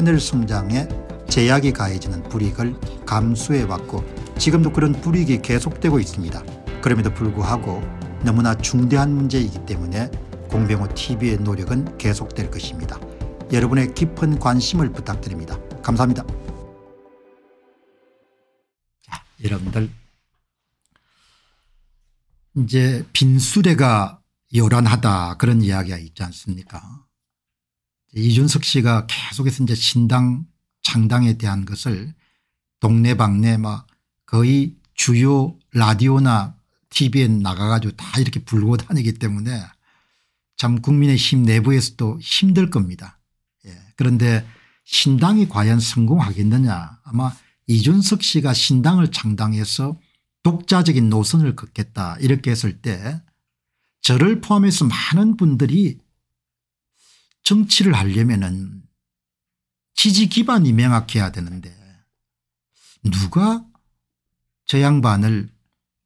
하늘 성장에 제약이 가해지는 불이익을 감수해왔고 지금도 그런 불이익이 계속되고 있습니다. 그럼에도 불구하고 너무나 중대한 문제이기 때문에 공병호 TV의 노력은 계속될 것입니다. 여러분의 깊은 관심을 부탁드립니다. 감사합니다. 자, 여러분들 이제 빈수레가 요란하다 그런 이야기가 있지 않습니까? 이준석 씨가 계속해서 이제 신당 창당에 대한 것을 동네방네 막 거의 주요 라디오나 tv에 나가가지고 다 이렇게 불고 다니기 때문에 참 국민의힘 내부에서도 힘들 겁니다. 예. 그런데 신당이 과연 성공하겠느냐 아마 이준석 씨가 신당을 창당해서 독자적인 노선을 걷겠다 이렇게 했을 때 저를 포함해서 많은 분들이 정치를 하려면은 지지 기반이 명확해야 되는데 누가 저 양반을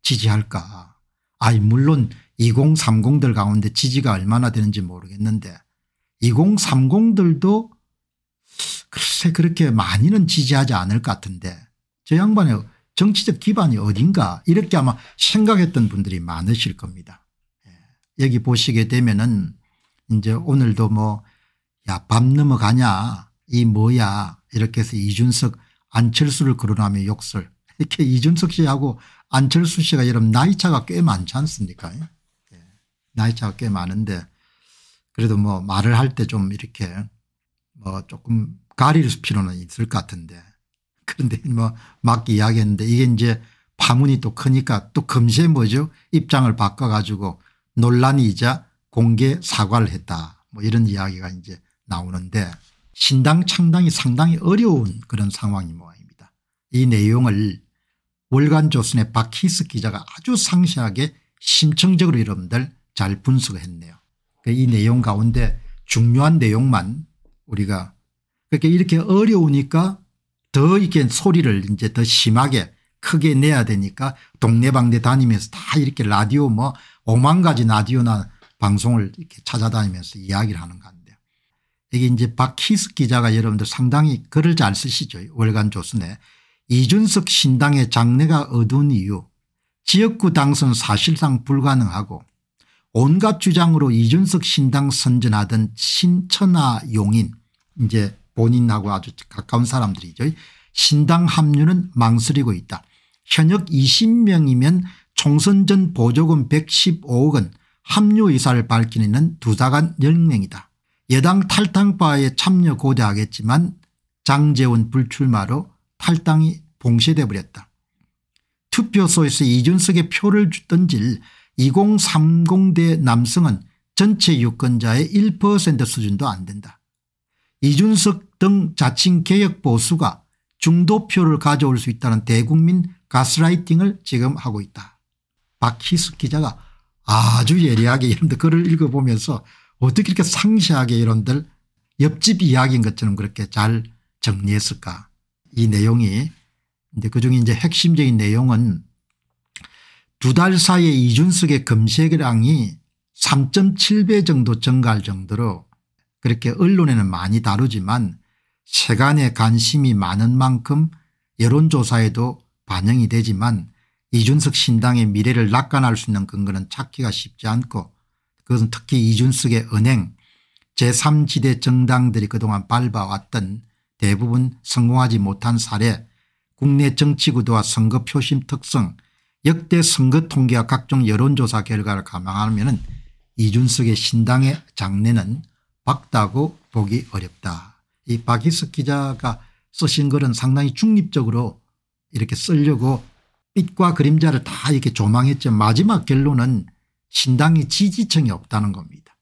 지지할까 아이 물론 2030들 가운데 지지가 얼마나 되는지 모르겠는데 2030들도 글쎄 그렇게 많이는 지지하지 않을 것 같은데 저 양반의 정치적 기반이 어딘가 이렇게 아마 생각했던 분들이 많으실 겁니다. 예. 여기 보시게 되면은 이제 오늘도 뭐 야밤 넘어가냐 이 뭐야 이렇게 해서 이준석 안철수를 거론하며 욕설 이렇게 이준석 씨하고 안철수 씨가 여러분 나이차가 꽤 많지 않습니까 예. 나이차가 꽤 많은데 그래도 뭐 말을 할 때 좀 이렇게 뭐 조금 가릴 필요는 있을 것 같은데 그런데 뭐 막 이야기했는데 이게 이제 파문이 또 크니까 또 금세 뭐죠 입장을 바꿔 가지고 논란이자 공개 사과를 했다 뭐 이런 이야기가 이제 나오는데 신당 창당이 상당히 어려운 그런 상황이 모양입니다. 이 내용을 월간조선의 박희스 기자가 아주 상세하게 심층적으로 여러분들 잘 분석했네요. 그러니까 이 내용 가운데 중요한 내용만 우리가 그렇게 이렇게 어려우니까 더 이렇게 소리를 이제 더 심하게 크게 내야 되니까 동네방네 다니면서 다 이렇게 라디오 뭐 5만 가지 라디오나 방송을 이렇게 찾아다니면서 이야기를 하는 것 같네요. 여기 이제 박희숙 기자가 여러분들 상당히 글을 잘 쓰시죠. 월간 조선에 이준석 신당의 장래가 어두운 이유 지역구 당선 사실상 불가능하고 온갖 주장으로 이준석 신당 선전하던 신천하 용인 이제 본인하고 아주 가까운 사람들이죠. 신당 합류는 망설이고 있다. 현역 20명이면 총선 전 보조금 115억 원 합류 의사를 밝히는 두자간 10명이다. 여당 탈당파에 참여 고대하겠지만 장재원 불출마로 탈당이 봉쇄돼 버렸다. 투표소에서 이준석의 표를 던질 2030대 남성은 전체 유권자의 1% 수준도 안 된다. 이준석 등 자칭 개혁 보수가 중도표를 가져올 수 있다는 대국민 가스라이팅을 지금 하고 있다. 박희숙 기자가 아주 예리하게 이름 글을 읽어보면서 어떻게 이렇게 상세하게 이런들 옆집 이야기인 것처럼 그렇게 잘 정리했을까 이 내용이 근데 그중에 이제 핵심적인 내용은 두 달 사이에 이준석의 검색량이 3.7배 정도 증가할 정도로 그렇게 언론에는 많이 다루지만 세간에 관심이 많은 만큼 여론조사에도 반영이 되지만 이준석 신당의 미래를 낙관할 수 있는 근거는 찾기가 쉽지 않고 그것은 특히 이준석의 은행 제3지대 정당들이 그동안 밟아왔던 대부분 성공하지 못한 사례 국내 정치구도와 선거 표심 특성 역대 선거 통계와 각종 여론조사 결과를 감안하면 이준석의 신당의 장래는 밝다고 보기 어렵다. 이 박희석 기자가 쓰신 글은 상당히 중립적으로 이렇게 쓰려고 빛과 그림자를 다 이렇게 조망했죠. 마지막 결론은 신당의 지지층이 없다는 겁니다.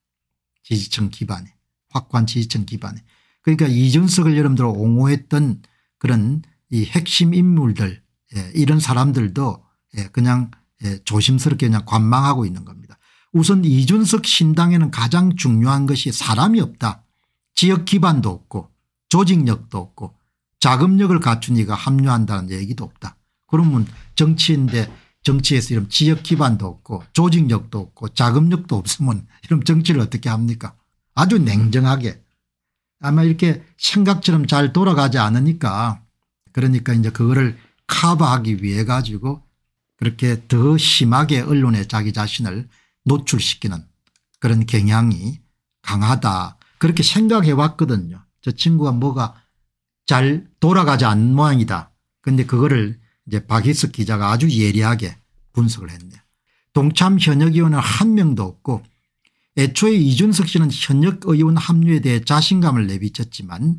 지지층 기반에 확고한 지지층 기반에 그러니까 이준석을 여러분들 옹호했던 그런 이 핵심 인물들 예, 이런 사람들도 예, 그냥 예, 조심스럽게 그냥 관망하고 있는 겁니다. 우선 이준석 신당에는 가장 중요한 것이 사람이 없다. 지역 기반도 없고 조직력도 없고 자금력을 갖춘 이가 합류한다는 얘기도 없다. 그러면 정치인데 정치에서 이런 지역 기반도 없고 조직력도 없고 자금력도 없으면 이런 정치를 어떻게 합니까 아주 냉정하게 아마 이렇게 생각처럼 잘 돌아가지 않으니까 그러니까 이제 그거를 커버하기 위해 가지고 그렇게 더 심하게 언론에 자기 자신을 노출시키는 그런 경향이 강하다 그렇게 생각해 왔거든요. 저 친구가 뭐가 잘 돌아가지 않는 모양이다. 근데 그거를 이제 박희석 기자가 아주 예리하게 분석을 했네요. 동참 현역의원은 한 명도 없고 애초에 이준석 씨는 현역 의원 합류에 대해 자신감을 내비쳤지만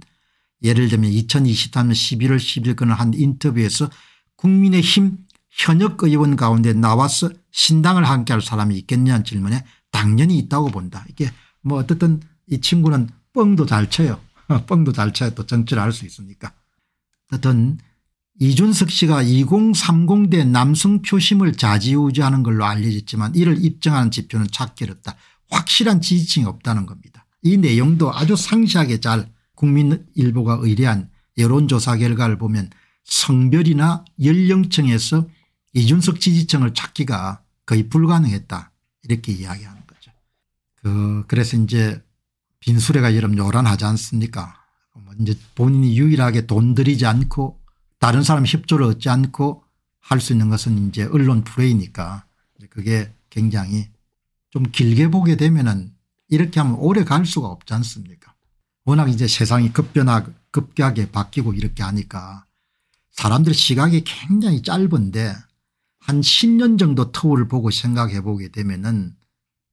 예를 들면 2023년 11월 10일 그는 한 인터뷰에서 국민의힘 현역 의원 가운데 나와서 신당을 함께할 사람이 있겠냐는 질문에 당연히 있다고 본다. 이게 뭐 어쨌든 이 친구는 뻥도 잘 쳐요. 뻥도 잘 쳐야 또 정치를 할수 있으니까. 어떤 이준석 씨가 2030대 남성 표심을 좌지우지하는 걸로 알려졌지만 이를 입증하는 지표는 찾기 어렵다. 확실한 지지층이 없다는 겁니다. 이 내용도 아주 상세하게 잘 국민일보가 의뢰한 여론조사 결과를 보면 성별이나 연령층에서 이준석 지지층을 찾기가 거의 불가능했다 이렇게 이야기하는 거죠. 그 그래서 이제 빈수레가 여름 요란하지 않습니까? 뭐 이제 본인이 유일하게 돈 들이지 않고 다른 사람 협조를 얻지 않고 할 수 있는 것은 이제 언론 플레이니까 그게 굉장히 좀 길게 보게 되면은 이렇게 하면 오래 갈 수가 없지 않습니까 워낙 이제 세상이 급변하 급격하게 바뀌고 이렇게 하니까 사람들의 시각이 굉장히 짧은데 한 10년 정도 터울을 보고 생각해 보게 되면은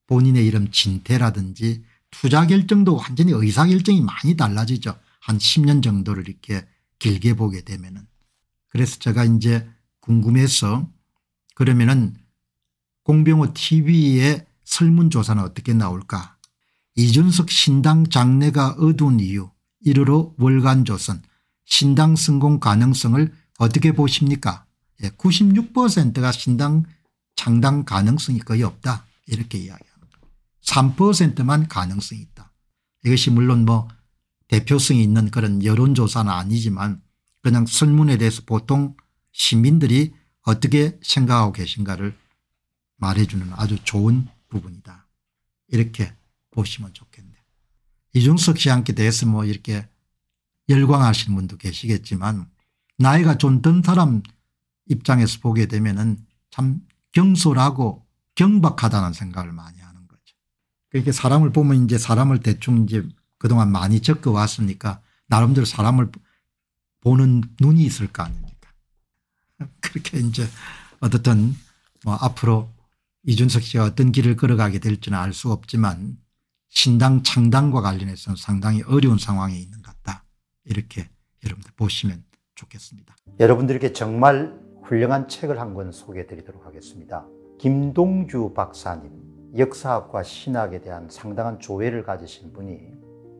본인의 이름 진태라든지 투자 결정도 완전히 의사 결정이 많이 달라지죠. 한 10년 정도를 이렇게 길게 보게 되면은 그래서 제가 이제 궁금해서 그러면은 공병호 tv의 설문조사는 어떻게 나올까 이준석 신당 장례가 어두운 이유 이르러 월간조선 신당 성공 가능성을 어떻게 보십니까 96%가 예, 신당 창당 가능성이 거의 없다 이렇게 이야기합니다. 3%만 가능성이 있다. 이것이 물론 뭐 대표성이 있는 그런 여론조사는 아니지만 그냥 설문에 대해서 보통 시민들이 어떻게 생각하고 계신가를 말해주는 아주 좋은 부분이다. 이렇게 보시면 좋겠네 이준석 씨한테 대해서 뭐 이렇게 열광하시는 분도 계시겠지만 나이가 좀 든 사람 입장에서 보게 되면 참 경솔하고 경박하다는 생각을 많이 하는 거죠. 그렇게 그러니까 사람을 보면 이제 사람을 대충 이제 그동안 많이 적어왔으니까 나름대로 사람을 보는 눈이 있을 거 아닙니까. 그렇게 이제 어떻든 뭐 앞으로 이준석 씨가 어떤 길을 걸어가게 될지는 알 수 없지만 신당 창당과 관련해서는 상당히 어려운 상황에 있는 것 같다. 이렇게 여러분들 보시면 좋겠습니다. 여러분들에 정말 훌륭한 책을 한 권 소개해 드리도록 하겠습니다. 김동주 박사님, 역사학과 신학에 대한 상당한 조예를 가지신 분이